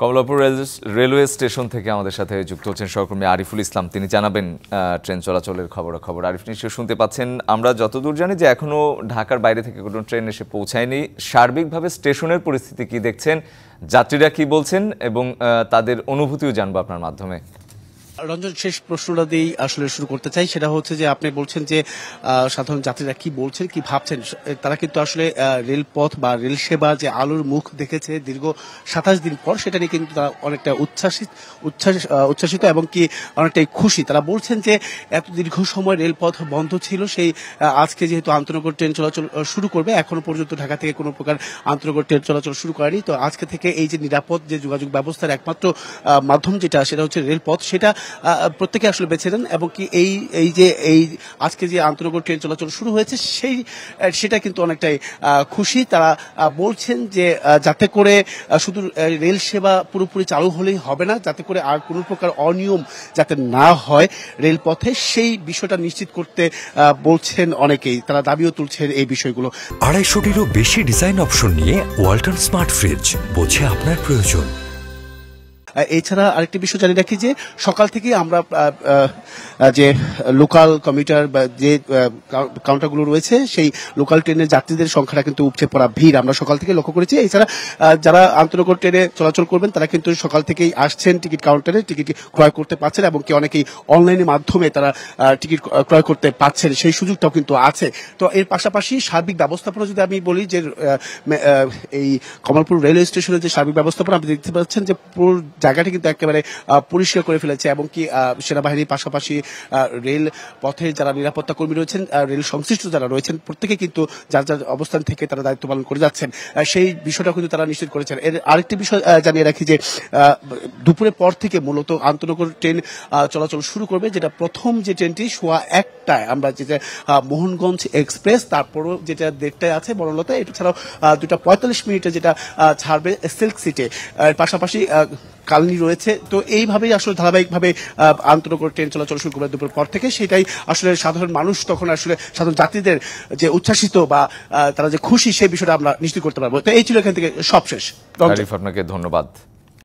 Kamalapur railway station থেকে আমাদের সাথে যুক্ত হচ্ছেন সহকর্মী আরিফুল ইসলাম তিনি জানাবেন ট্রেন চলাচলের খবর খবর আরিফ নিশ্চয় শুনতে পাচ্ছেন আমরা যতদূর জানি যে এখনও ঢাকার বাইরে থেকে কোনো ট্রেন এসে পৌঁছায়নি সার্বিকভাবে স্টেশনের পরিস্থিতি কি দেখছেন যাত্রীরা কি বলছেন এবং তাদের অনুভূতিও জানবো আপনার মাধ্যমে রঞ্জন শেষ প্রশ্নটা দিয়েই আসলে শুরু করতে চাই সেটা হচ্ছে যে আপনি বলছেন যে সাধারণ যাত্রীরা কি বলছেন কি ভাবছেন তারা কিন্তু আসলে রেলপথ বা রেল সেবা যে আলোর মুখ দেখেছে দীর্ঘ সাতাশ দিন পর সেটা নিয়ে কিন্তু তারা অনেকটা উচ্ছ্বাসিত উচ্ছ্বাসিত এবং কি অনেকটাই খুশি তারা বলছেন যে এত দীর্ঘ সময় রেলপথ বন্ধ ছিল সেই আজকে যেহেতু আন্তনগর ট্রেন চলাচল শুরু করবে এখনো পর্যন্ত ঢাকা থেকে কোনো প্রকার আন্তনগর ট্রেন চলাচল শুরু করেনি তো আজকে থেকে এই যে নিরাপদ যে যোগাযোগ ব্যবস্থার একমাত্র মাধ্যম যেটা সেটা হচ্ছে রেলপথ সেটা প্রত্যেকে আসলে বেছে নেন এবং কি এই এই যে এই আজকে যে আন্তনগর ট্রেন চলাচল শুরু হয়েছে সেই সেটা কিন্তু অনেকটাই খুশি তারা বলছেন যে যাতে করে শুধু রেল সেবা পুরোপুরি চালু হলেই হবে না যাতে করে আর কোনো প্রকার অনিয়ম যাতে না হয় রেলপথে সেই বিষয়টা নিশ্চিত করতে বলছেন অনেকেই তারা দাবিও তুলছেন এই বিষয়গুলো আড়াইশোটিরও বেশি ডিজাইন অপশন নিয়ে ওয়াল্টার স্মার্ট ফ্রিজ বোঝে আপনার প্রয়োজন এছাড়া আরেকটি বিষয় জানিয়ে রাখি যে সকাল থেকে আমরা যে লোকাল কমিউটার বা যে কাউন্টারগুলো রয়েছে সেই লোকাল ট্রেনের যাত্রীদের সংখ্যাটা কিন্তু উপচে পড়া ভিড় আমরা সকাল থেকে লক্ষ্য করেছি এছাড়া যারা আন্তনগর ট্রেনে চলাচল করবেন তারা কিন্তু সকাল থেকেই আসছেন টিকিট কাউন্টারে টিকিট ক্রয় করতে পারছেন এবং কি অনেকেই অনলাইনের মাধ্যমে তারা টিকিট ক্রয় করতে পারছেন সেই সুযোগটাও কিন্তু আছে তো এর পাশাপাশি সার্বিক ব্যবস্থাপনা যদি আমি বলি যে এই কমলপুর রেলওয়ে স্টেশনের যে সার্বিক ব্যবস্থাপনা আপনি দেখতে পাচ্ছেন যে পুরো জায়গাটি কিন্তু একেবারে পরিষ্কার করে ফেলেছে এবং কি সেনাবাহিনীর পাশাপাশি রেল পথের যারা নিরাপত্তা কর্মী রয়েছেন রেল সংশ্লিষ্ট যারা রয়েছেন প্রত্যেকে কিন্তু যার যার অবস্থান থেকে তারা দায়িত্ব পালন করে যাচ্ছেন সেই বিষয়টা কিন্তু তারা নিশ্চিত করেছেন এর আরেকটি বিষয় জানিয়ে রাখি যে দুপুরের পর থেকে মূলত আন্তনগর ট্রেন চলাচল শুরু করবে যেটা প্রথম যে ট্রেনটি সোয়া একটায় আমরা যেটা মোহনগঞ্জ এক্সপ্রেস তারপরও যেটা দেড়টায় আছে বড়লতা এটা ছাড়াও দুটা পঁয়তাল্লিশ মিনিটে যেটা ছাড়বে সিল্ক সিটে এর পাশাপাশি কালনি রয়েছে তো এইভাবেই আসলে ধারাবাহিকভাবে আন্তনগর ট্রেন চলাচল শুরু করবে দুপুর পর থেকে সেটাই আসলে সাধারণ মানুষ তখন আসলে সাধারণ যাত্রীদের যে উচ্ছ্বাসিত বা তারা যে খুশি সেই বিষয়টা আমরা নিশ্চিত করতে পারবো তো এই ছিল এখান থেকে সবশেষ আপনাকে ধন্যবাদ